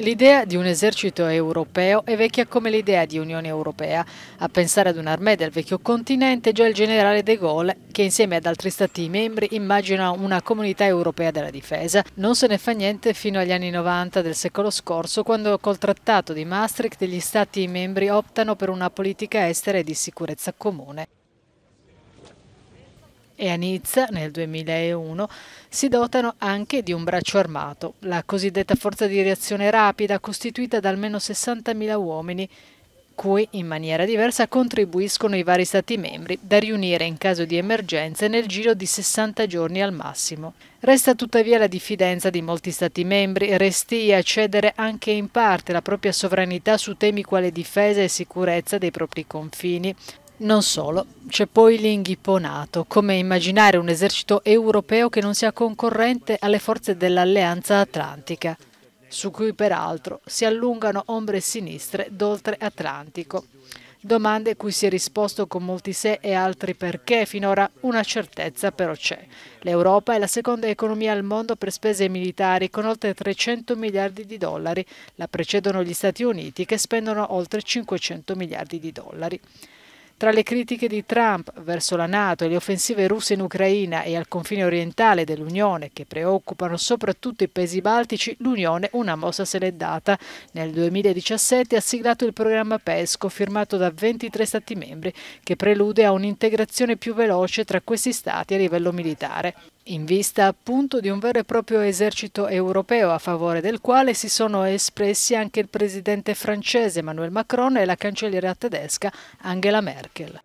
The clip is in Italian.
L'idea di un esercito europeo è vecchia come l'idea di Unione Europea. A pensare ad un'armée del vecchio continente è già il generale De Gaulle, che insieme ad altri stati membri immagina una comunità europea della difesa. Non se ne fa niente fino agli anni 90 del secolo scorso, quando col trattato di Maastricht gli stati membri optano per una politica estera e di sicurezza comune e a Nizza nel 2001 si dotano anche di un braccio armato, la cosiddetta forza di reazione rapida costituita da almeno 60.000 uomini cui in maniera diversa contribuiscono i vari Stati membri, da riunire in caso di emergenze nel giro di 60 giorni al massimo. Resta tuttavia la diffidenza di molti Stati membri resti a cedere anche in parte la propria sovranità su temi quale difesa e sicurezza dei propri confini, non solo, c'è poi l'inghipponato, come immaginare un esercito europeo che non sia concorrente alle forze dell'Alleanza Atlantica, su cui peraltro si allungano ombre sinistre d'oltre Atlantico. Domande cui si è risposto con molti se e altri perché, finora una certezza però c'è. L'Europa è la seconda economia al mondo per spese militari con oltre 300 miliardi di dollari, la precedono gli Stati Uniti che spendono oltre 500 miliardi di dollari. Tra le critiche di Trump verso la Nato e le offensive russe in Ucraina e al confine orientale dell'Unione, che preoccupano soprattutto i paesi baltici, l'Unione una mossa se l'è data. Nel 2017 ha siglato il programma PESCO, firmato da 23 Stati membri, che prelude a un'integrazione più veloce tra questi Stati a livello militare in vista appunto di un vero e proprio esercito europeo a favore del quale si sono espressi anche il presidente francese Emmanuel Macron e la cancelliera tedesca Angela Merkel.